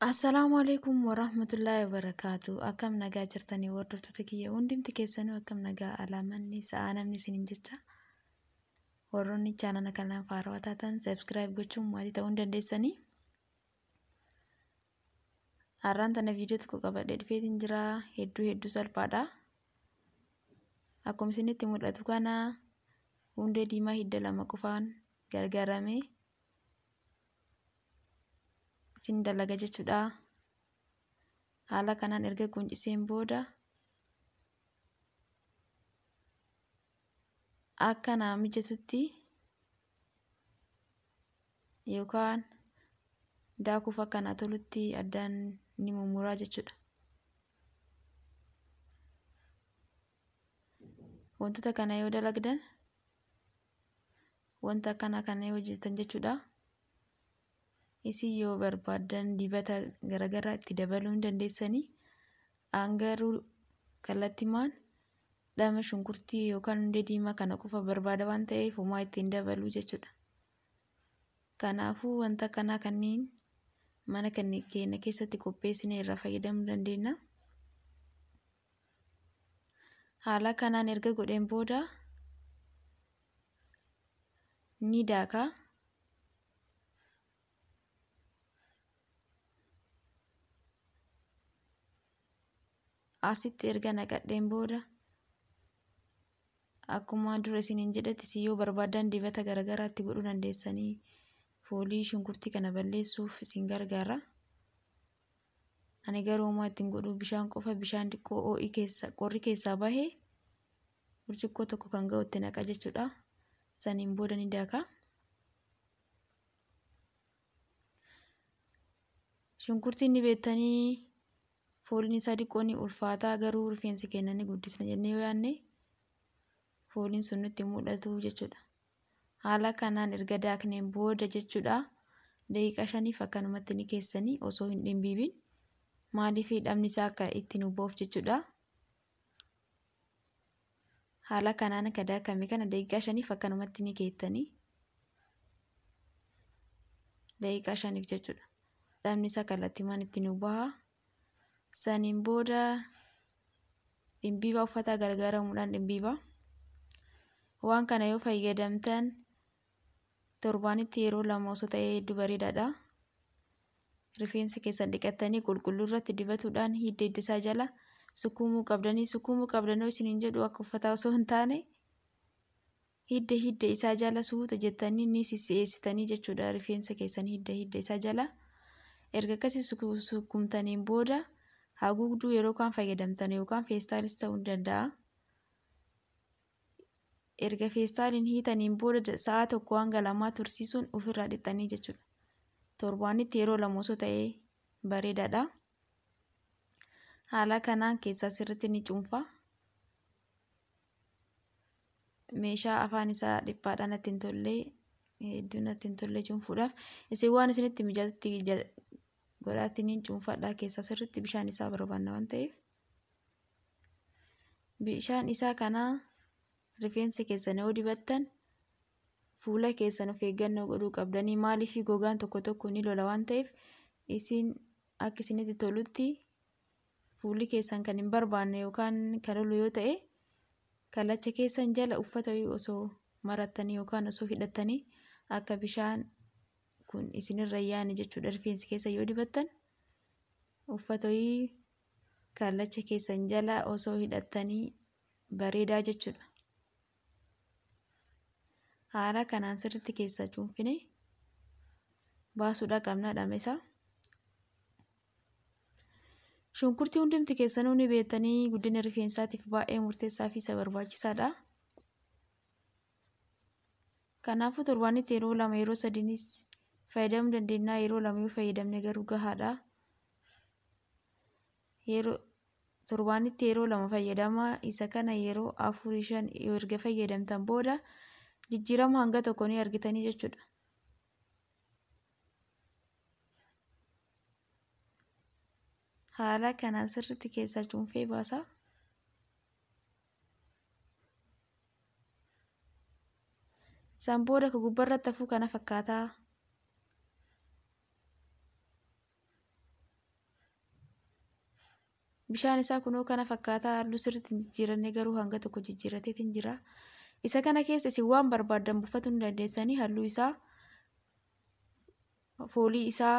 Assalaamu alaikum warahmatullaahi wabarakaatu. Akkam nagaa jirtanii hordoftoota kiyya hundumti keessanuu akkam nagaa alaamanni sa'aa namni isiniin jecha warroonni chaanana kanaan faarawaa taatan sabskiraayib gochuun maatii ta'uu hin dandeessanii. Har'aan tana viidiyoo tokko qabadhee dhufeetiin jiraa hedduu hedduu salphaadha. Akkuma isinitti mul'atu kana hundee diimaa hidda lama qofaan gargaarame. ittiin dalaga jechuudha. Haala kanaan erga qunciseen booda akka mijatutti yookaan daakuuf akkanaa tolutti addaan ni mummuraa jechuudha. Wantoota kana yoo dalagdan wanta akkanaa kana yoo hojjetan jechuudha. Isin yoo barbaadan dibata garagaraa itti dabaluu hin dandeessanii. An garuu kallattimaan dhama shunkurtii yookaan hundee diimaa kana qofa barbaada waan ta'eef homaa ittiin dabaluu jechuudha. Kanaafuu wanta akkanaa kanneen mana kenna keessatti qopheessinee irraa fayyadamuu dandeenya. Haala kanaan erga godheen booda ni daakaa. asitti erga naqadheen booda akkuma dura isin jedhetti isiyoo yoo barbaadan dibata garagaraatti godhuu dandeessanii foolii shunkurtii kana balleessuuf isin gargaara. Ani garuu homaa ittiin godhuu bishaan qofa bishaan xiqqoo ho'i keessa qorri keessaa bahee burcuqqoo tokko kan ga'u naqa jechuudha. Saniin booda ni daaka. Shunkurtiin ni beektanii fooliin isaa xiqqoo ni ulfaata garuu rifeensi keenya ni guddisna jennee yoo yaadne fooliin sun nutti mul'atu jechuudha. Haala kanaan erga daakneen booda jechuudha daqiiqaa shaniif akkanumatti ni keessanii osoo hin dhimbiibin maaliif hidhamni isaa akka ittiin huboof jechuudha. Haala kanaan akka daakame kana daqiiqaa shaniif akkanumatti ni keettanii daqiiqaa shaniif jechuudha. Hidhamni isaa kallattii maal ittiin hubahaa? Saniin booda dhimbiiba uffata gargaaramuudhaan dhimbiiba. Waan kana yoo fayyadamtaan torbaanitti yeroo lama osoo ta'ee hedduu bareedaadha. Rifeensa keessan dhiqattanii qulqulluu irratti dibatuudhaan hidda hiddisaa jala sukkuumuu qabdanii sukkuumuu qabdan yoo isiniin jedhu akka uffataa osoo hin taane hidda hidda isaa jala suuta jettanii ni eessitanii jechuudha rifeensa keessan hidda hidda isaa jala erga akkasii sukkumtaniin booda haguugduu yeroo kan fayyadamtan yookaan feestaalis ta'uu ni danda'a. Erga feestaaliin hiitaniin booda sa'a tokko hanga lamaa tursiisuun ofirraa dhixxanii jechuudha. Torbaanitti yeroo lama ta'ee bareedaadha. Haala kanaan keessaa sirritti ni cuunfa. Meeshaa afaan isaa dhiphaadhaan natti hin tolle hedduun tolle cuunfuudhaaf isin waan isinitti mijatutti Godhaatiniin cuunfadhaa keessaa sirriitti bishaan isaa barbaanna waan ta'eef, bishaan isaa kana rifeensa keessan yoo dibattan fuula keessan of eeggannoo godhuu qabdanii. Maaliif gogaan tokko tokko ni lola waan ta'eef, isin akka isinitti tolutti fuulli keessan kan hin barbaanne yookaan kan yoo ta'e, kallacha keessan jala uffata osoo marattanii yookaan osoo hidhattanii akka bishaan kun isinirra yaani jechuudha rifeensi keessa yoo dibattan uffatoi kallacha keessan jala osoo hidhattanii bareedaa jechuudha. Haala kanaan sirriitti keessa cuunfine baasuudha qabna dhamesa. Shunkurtii hundumti keessanuu ni beektanii guddina rifeensaatiif baay'ee murteessaa fi isa barbaachisaadha. Kanaafuu torbanitti yeroo lama yeroo sadiinis fayyadamuu dandeenya. Yeroo lama yoo fayyadamne garuu gahaadha. Yeroo torbaanitti yeroo lama fayyadamaa isa kana yeroo afurii shan erga fayyadamtan booda jijjiirama hanga tokko ni argitanii jechuudha. Haala kanaan sirriitti keessaa cuunfee baasa. Isaan booda kan gubbaarratti hafuu kana fakkaata. Bishaan isaa kunoo kana fakkaataa halluu sirriitti hin garuu hanga tokko jijjiirateetiin jira. Isa kana keessa isin waan barbaadan buufatuu ni dandeessanii halluu isaa foolii isaa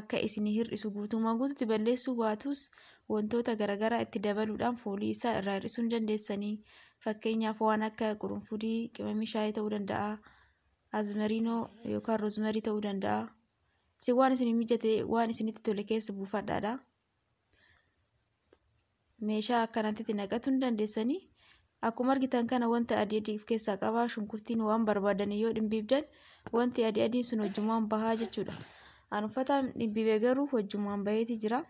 akka isin hir'isu guutumaan guutuutti balleessuu baatus wantoota garaagaraa itti dabaluudhaan foolii isaa irraa hir'isuu ni dandeessanii. Fakkeenyaaf waan akka qurunfudii, qimamii shaayii ta'uu danda'a. Azmariinoo yookaan roozmarii ta'uu danda'a. Isin waan isin mijate waan isinitti tole keessa buufadhaadha. meeshaa akkanatti naqatu hin dandeessanii akkuma argitan kana wanti adi adii of keessaa qaba shunkurtiin waan barbaadan yoo dhimbiibdan wanti adii adiin sun hojjumaan bahaa jechuudha an uffata dhimbiibee garuu hojjumaan baheetii jira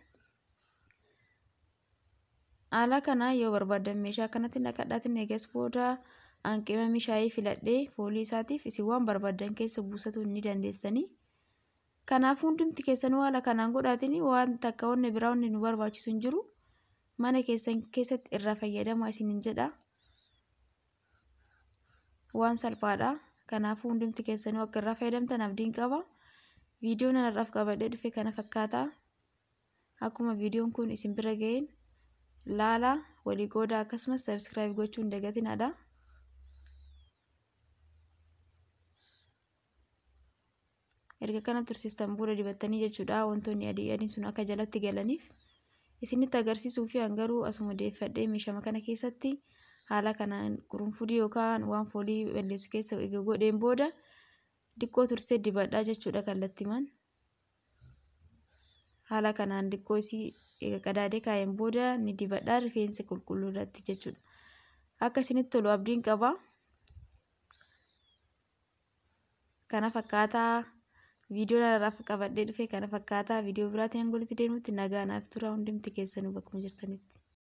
haala kanaa yoo barbaadan meeshaa akkanatti naqadhaatiin eegas booda hanqimami shaayii filadhee foolii isaatiif isin waan barbaadan keessa buusatuu ni dandeessanii. Kanaaf hundumti keessanuu haala kanaan godhaatiin waan takka wanni biraa nu barbaachisu hin jiru. mana keessan keessatti irraa fayyadamaa isiniin jedha. Waan salphaadha. kanaaf hundumti keessanii akka irraa fayyadamtan abdiin qaba. Viidiyoon anarraaf qabadhee dhufe kana fakkaata. Akkuma viidiyoon kun isin bira ga'een laalaa walii qoodaa akkasumas saabskiraayib gochuu hin dagatinadha. erga kana tursiistan booda dibattanii jechuudha wantoonni adii adiin sun akka jalatti galaniif. isinitti agarsiisuu fi hangaruu asuma deeffadhee meeshama kana keessatti haala kanaan qurunfudii yookaan waan foolii balleessu keessa godheen booda diqqoo tursee dibadhaa jechuudha kallattimaan. Haala kanaan diqqoo isii qadaadee kaa'een booda ni dibadhaa rifeensa qulqulluu irratti jechuudha. Akka isinitti tolu abdiin qaba. Kana fakkaataa viidiyoo daraaraaf qabadhee dhufe kana fakkaata viidiyoo biraatiin hanga olitti deemutti nagaa naaf tura hundumti keessanuu bakkuma jirtanitti.